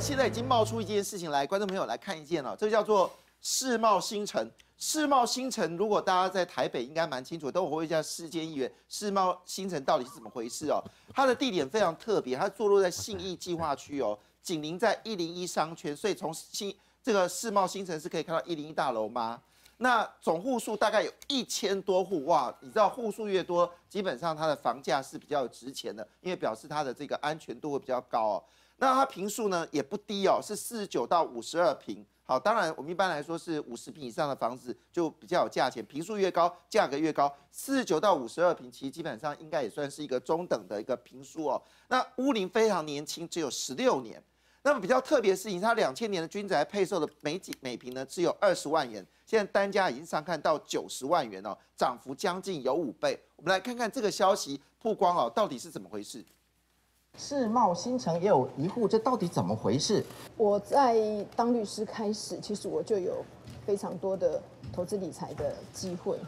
现在已经冒出一件事情来，观众朋友来看一件了，这叫做世贸新城。世贸新城，如果大家在台北应该蛮清楚，等我回一下世间一员，世贸新城到底是怎么回事哦？它的地点非常特别，它坐落在信义计划区哦，紧邻在一零一商圈，所以从新这个世贸新城是可以看到一零一大楼吗？那总户数大概有一千多户哇，你知道户数越多，基本上它的房价是比较值钱的，因为表示它的这个安全度会比较高哦。那它平数呢也不低哦，是四十九到五十二平。好，当然我们一般来说是五十平以上的房子就比较有价钱，平数越高价格越高。四十九到五十二平，其实基本上应该也算是一个中等的一个平数哦。那屋龄非常年轻，只有十六年。那么比较特别的是，以它两千年的均宅配售的每几每平呢只有二十万元，现在单价已经上看到九十万元哦，涨幅将近有五倍。我们来看看这个消息曝光哦，到底是怎么回事？世贸新城也有一户，这到底怎么回事？我在当律师开始，其实我就有非常多的投资理财的机会。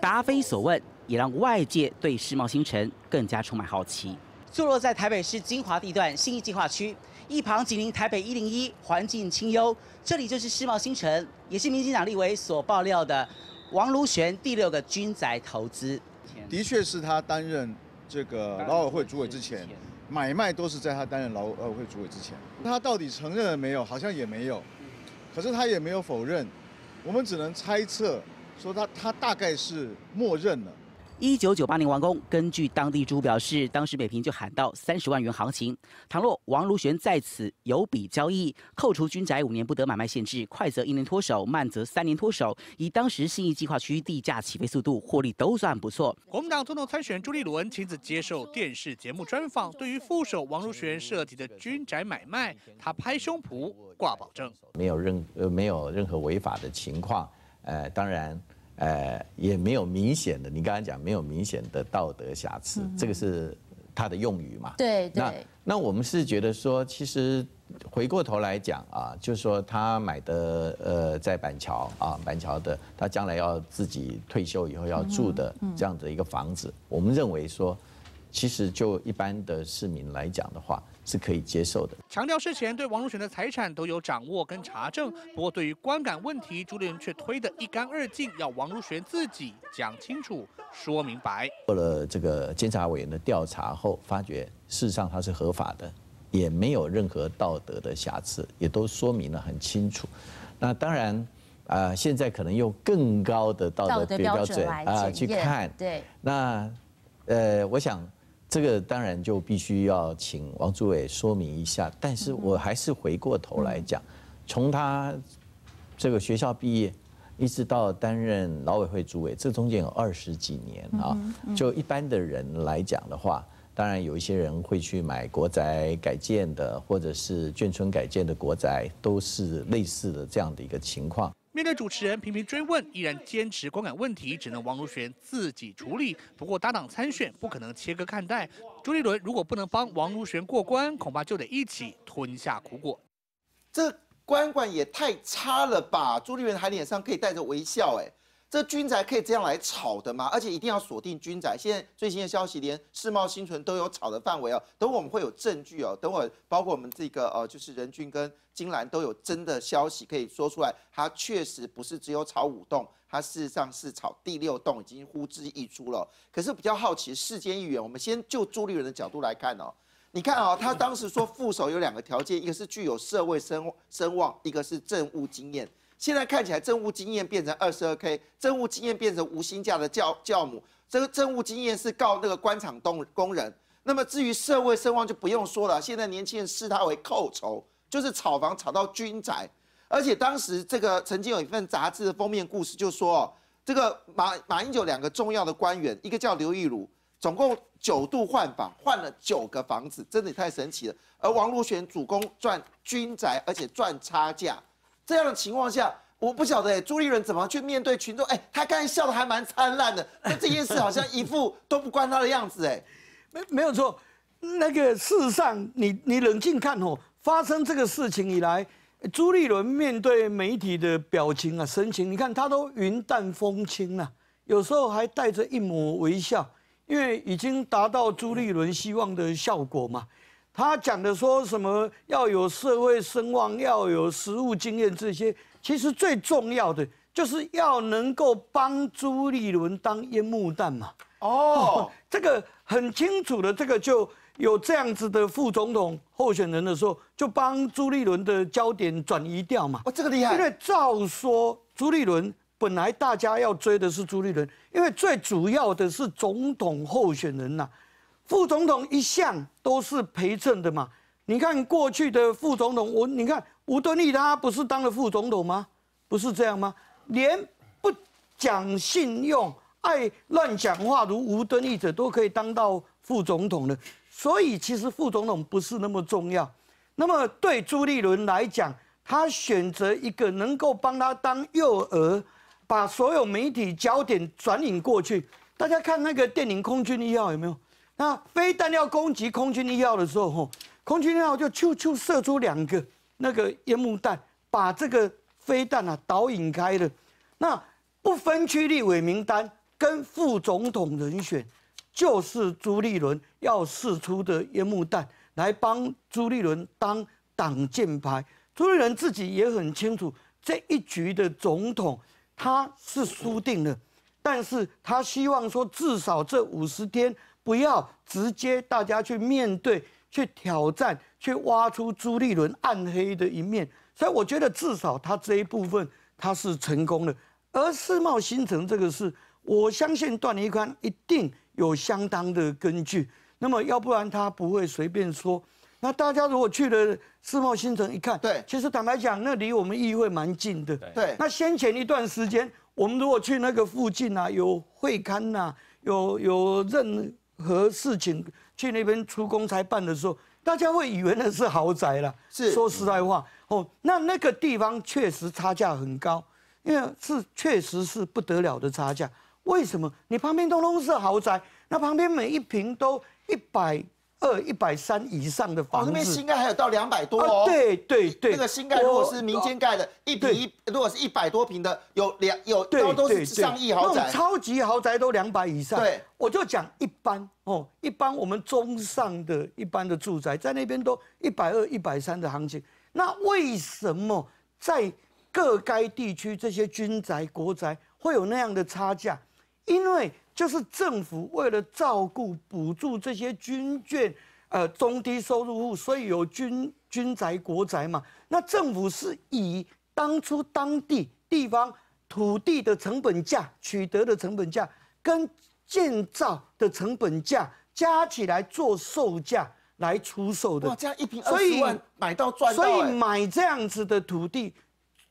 答非所问，也让外界对世贸新城更加充满好奇。坐落在台北市金华地段新义计划区，一旁紧邻台北一零一，环境清幽。这里就是世贸新城，也是民进党立委所爆料的王如玄第六个军宅投资。的确是他担任这个劳委会主委之前。买卖都是在他担任劳委会主委之前，他到底承认了没有？好像也没有，可是他也没有否认，我们只能猜测，说他他大概是默认了。一九九八年完工。根据当地住户表示，当时北平就喊到三十万元行情。倘若王如玄在此有笔交易，扣除军宅五年不得买卖限制，快则一年脱手，慢则三年脱手。以当时新义计划区地价起飞速度，获利都算不错。国民党总统参选朱立伦亲自接受电视节目专访，对于副手王如玄涉及的军宅买卖，他拍胸脯挂保证，没有任呃没有任何违法的情况。呃，当然。呃，也没有明显的，你刚才讲没有明显的道德瑕疵，这个是他的用语嘛？对对。那那我们是觉得说，其实回过头来讲啊，就是说他买的呃，在板桥啊，板桥的，他将来要自己退休以后要住的这样的一个房子，我们认为说。其实就一般的市民来讲的话，是可以接受的。强调事前对王如选的财产都有掌握跟查证，不过对于观感问题，朱立伦却推得一干二净，要王如选自己讲清楚、说明白。做了这个监察委员的调查后，发觉事实上他是合法的，也没有任何道德的瑕疵，也都说明了很清楚。那当然，啊，现在可能用更高的道德标准啊去看，对，那呃，我想。这个当然就必须要请王祖伟说明一下，但是我还是回过头来讲，从他这个学校毕业，一直到担任老委会主委，这中间有二十几年啊。就一般的人来讲的话，当然有一些人会去买国宅改建的，或者是眷村改建的国宅，都是类似的这样的一个情况。面对主持人频频追问，依然坚持光感问题，只能王如璇自己处理。不过搭档参选，不可能切割看待。朱立伦如果不能帮王如璇过关，恐怕就得一起吞下苦果。这观感也太差了吧！朱立伦还脸上可以带着微笑，哎。这军宅可以这样来炒的吗？而且一定要锁定军宅。现在最新的消息，连世贸新存都有炒的范围哦。等我们会有证据哦。等会包括我们这个呃，就是任峻跟金兰都有真的消息可以说出来，他确实不是只有炒五栋，他事实上是炒第六栋，已经呼之欲出了。可是比较好奇，世间议员，我们先就朱立伦的角度来看哦。你看啊，他当时说副手有两个条件，一个是具有社会声声望，一个是政务经验。现在看起来，政务经验变成二十二 k，政务经验变成无薪假的教教母。这个政务经验是告那个官场东工人。那么至于社会声望就不用说了，现在年轻人视他为寇仇，就是炒房炒到军宅。而且当时这个曾经有一份杂志的封面故事就说哦，这个马马英九两个重要的官员，一个叫刘玉如，总共九度换房，换了九个房子，真的太神奇了。而王路璇主攻赚军宅，而且赚差价。这样的情况下，我不晓得朱立伦怎么去面对群众。哎，他刚才笑的还蛮灿烂的，但这件事好像一副都不关他的样子。哎，没没有错，那个事实上，你你冷静看哦，发生这个事情以来，朱立伦面对媒体的表情啊、神情，你看他都云淡风轻了，有时候还带着一抹微笑，因为已经达到朱立伦希望的效果嘛。他讲的说什么要有社会声望，要有实务经验，这些其实最重要的就是要能够帮朱立伦当烟幕弹嘛。哦，这个很清楚的，这个就有这样子的副总统候选人的时候，就帮朱立伦的焦点转移掉嘛。哦，这个厉害。因为照说朱立伦本来大家要追的是朱立伦，因为最主要的是总统候选人呐。副总统一向都是陪衬的嘛，你看过去的副总统，我你看吴敦义他不是当了副总统吗？不是这样吗？连不讲信用、爱乱讲话如吴敦义者都可以当到副总统的，所以其实副总统不是那么重要。那么对朱立伦来讲，他选择一个能够帮他当诱饵，把所有媒体焦点转引过去。大家看那个电影《空军一号有没有？那飞弹要攻击空军一号的时候，吼，空军一号就咻咻射出两个那个烟幕弹，把这个飞弹啊导引开了。那不分区立委名单跟副总统人选，就是朱立伦要试出的烟幕弹，来帮朱立伦当挡箭牌。朱立伦自己也很清楚，这一局的总统他是输定了，但是他希望说至少这五十天。不要直接大家去面对、去挑战、去挖出朱立伦暗黑的一面，所以我觉得至少他这一部分他是成功的。而世贸新城这个事，我相信段宜宽一定有相当的根据，那么要不然他不会随便说。那大家如果去了世贸新城一看，对，其实坦白讲，那离我们议会蛮近的。对，那先前一段时间，我们如果去那个附近啊，有会刊呐，有有任。和事情去那边出公差办的时候，大家会以为那是豪宅了。是说实在话，哦，那那个地方确实差价很高，因为是确实是不得了的差价。为什么？你旁边都都是豪宅，那旁边每一平都一百二一百三以上的房子，那边新盖还有到两百多哦。对对对，那个新盖如果是民间盖的，一平如果是一百多平的，有两有，都都是上亿豪宅，那超级豪宅都两百以上。对，我就讲一般哦，一般我们中上的一般的住宅在那边都一百二、一百三的行情。那为什么在各该地区这些军宅、国宅会有那样的差价？因为就是政府为了照顾补助这些军眷，呃，中低收入户，所以有军军宅、国宅嘛。那政府是以当初当地地方土地的成本价取得的成本价，跟建造的成本价加起来做售价来出售的。哇，这样一平二十万买到赚所以买这样子的土地，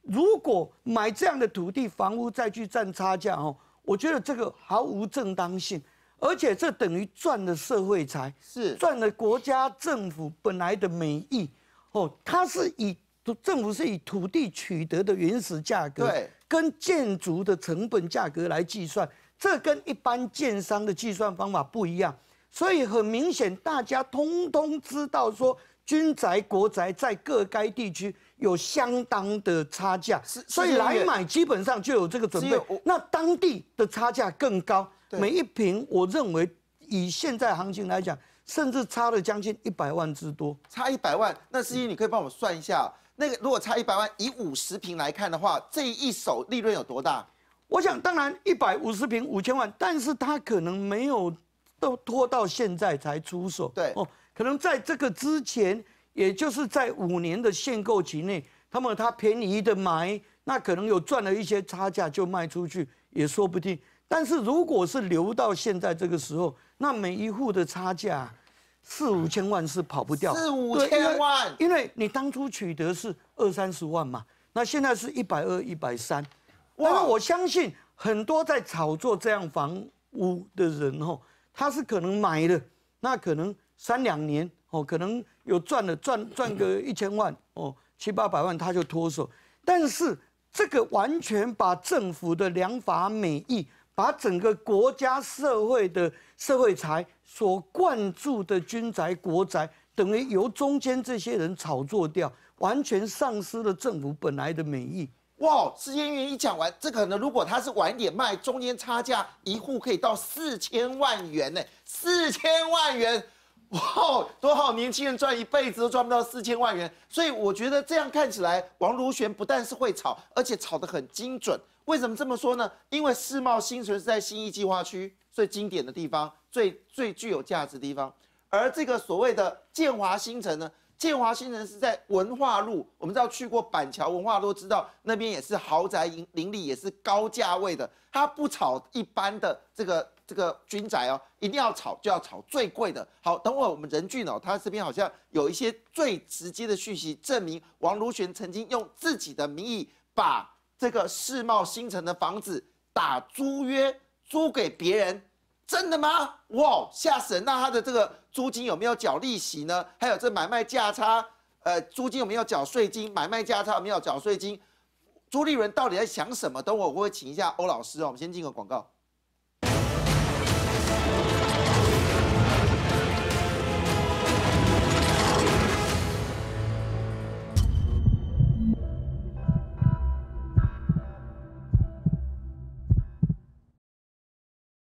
如果买这样的土地房屋再去赚差价哦。我觉得这个毫无正当性，而且这等于赚了社会财，是赚了国家政府本来的美意。哦，它是以政府是以土地取得的原始价格，对，跟建筑的成本价格来计算，这跟一般建商的计算方法不一样，所以很明显，大家通通知道说。军宅、国宅在各该地区有相当的差价，所以来买基本上就有这个准备。那当地的差价更高，每一平我认为以现在行情来讲，甚至差了将近一百万之多。差一百万，那司仪，你可以帮我算一下，那个如果差一百万，以五十平来看的话，这一手利润有多大？我想，当然一百五十平五千万，但是他可能没有都拖到现在才出手。对，哦。可能在这个之前，也就是在五年的限购期内，他么他便宜的买，那可能有赚了一些差价就卖出去，也说不定。但是如果是留到现在这个时候，那每一户的差价四五千万是跑不掉，四五千万，因为你当初取得是二三十万嘛，那现在是一百二、一百三。然后我相信很多在炒作这样房屋的人哦，他是可能买的，那可能。三两年哦，可能有赚了赚赚个一千万哦，七八百万他就脱手。但是这个完全把政府的良法美意，把整个国家社会的社会财所灌注的军宅国宅，等于由中间这些人炒作掉，完全丧失了政府本来的美意。哇！时间越一讲完，这可能如果他是晚点卖，中间差价一户可以到四千万元呢，四千万元。哇，多少年轻人赚一辈子都赚不到四千万元，所以我觉得这样看起来，王如玄不但是会炒，而且炒得很精准。为什么这么说呢？因为世贸新城是在新一计划区最经典的地方、最最具有价值地方，而这个所谓的建华新城呢？建华新城是在文化路，我们知道去过板桥文化路，知道那边也是豪宅林林立，也是高价位的。他不炒一般的这个这个军宅哦，一定要炒就要炒最贵的。好，等会我们仁俊哦，他这边好像有一些最直接的讯息，证明王如玄曾经用自己的名义把这个世贸新城的房子打租约租给别人，真的吗？哇，吓死人！那他的这个。租金有没有缴利息呢？还有这买卖价差，呃，租金有没有缴税金？买卖价差有没有缴税金？朱立伦到底在想什么？等我会会请一下欧老师啊？我们先进个广告。